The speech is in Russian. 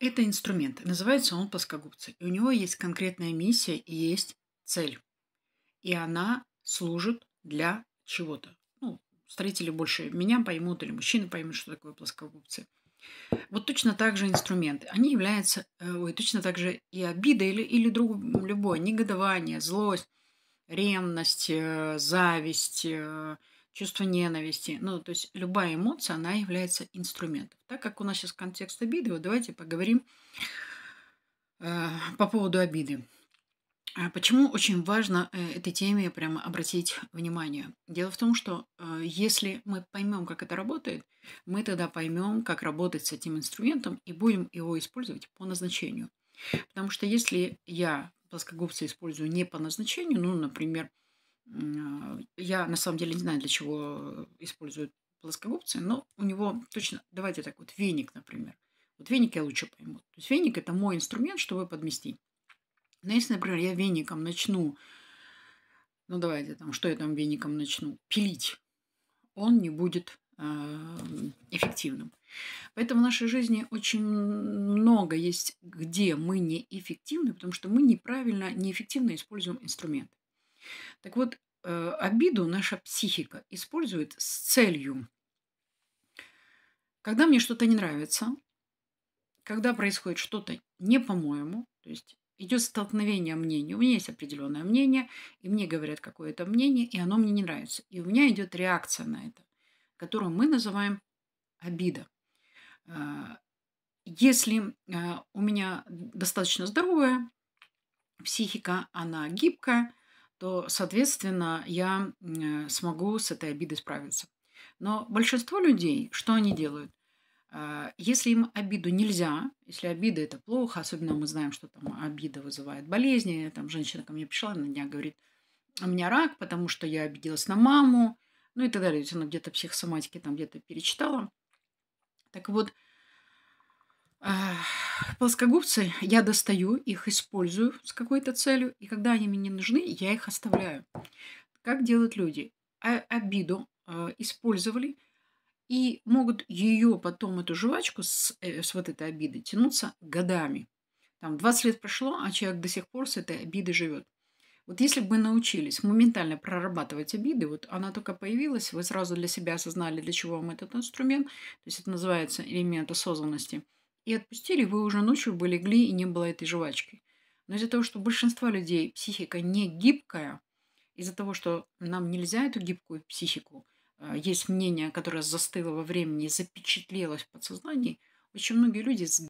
Это инструмент. Называется он плоскогубцы. И у него есть конкретная миссия и есть цель. И она служит для чего-то. Ну, строители больше меня поймут или мужчины поймут, что такое плоскогубцы. Вот точно так же инструменты. Они являются, э, ой, точно так же и обида или, или друг, любое, негодование, злость, ревность, э, зависть, э, чувство ненависти. Ну, то есть любая эмоция, она является инструментом. Так как у нас сейчас контекст обиды, вот давайте поговорим э, по поводу обиды. А почему очень важно э, этой теме прямо обратить внимание? Дело в том, что э, если мы поймем, как это работает, мы тогда поймем, как работать с этим инструментом и будем его использовать по назначению. Потому что если я плоскогубцы использую не по назначению, ну, например, а, я на самом деле не знаю, для чего используют плоскогубцы, но у него точно, давайте так, вот веник, например. Вот веник я лучше пойму. То есть веник – это мой инструмент, чтобы подместить. Но если, например, я веником начну, ну давайте там, что я там веником начну, пилить, он не будет а, эффективным. Поэтому в нашей жизни очень много есть, где мы неэффективны, потому что мы неправильно, неэффективно используем инструменты. Так вот, э, обиду наша психика использует с целью. Когда мне что-то не нравится, когда происходит что-то не по-моему, то есть идет столкновение мнений. У меня есть определенное мнение, и мне говорят какое-то мнение, и оно мне не нравится. И у меня идет реакция на это, которую мы называем обида. А, если э, у меня достаточно здоровая психика, она гибкая, то, соответственно, я э, смогу с этой обидой справиться. Но большинство людей, что они делают? Э, если им обиду нельзя, если обида это плохо, особенно мы знаем, что там обида вызывает болезни, там женщина ко мне пришла на днях, говорит, у меня рак, потому что я обиделась на маму, ну и так далее. она где-то психосоматики там где-то перечитала. Так вот, плоскогубцы, я достаю, их использую с какой-то целью, и когда они мне не нужны, я их оставляю. Как делают люди? А обиду э, использовали, и могут ее потом, эту жвачку с, э, с вот этой обиды тянуться годами. Там 20 лет прошло, а человек до сих пор с этой обидой живет. Вот если бы мы научились моментально прорабатывать обиды, вот она только появилась, вы сразу для себя осознали, для чего вам этот инструмент, то есть это называется элемент осознанности – и отпустили, вы уже ночью бы легли и не было этой жвачки. Но из-за того, что большинства людей психика не гибкая, из-за того, что нам нельзя эту гибкую психику, э, есть мнение, которое застыло во времени, запечатлелось в подсознании, очень многие люди с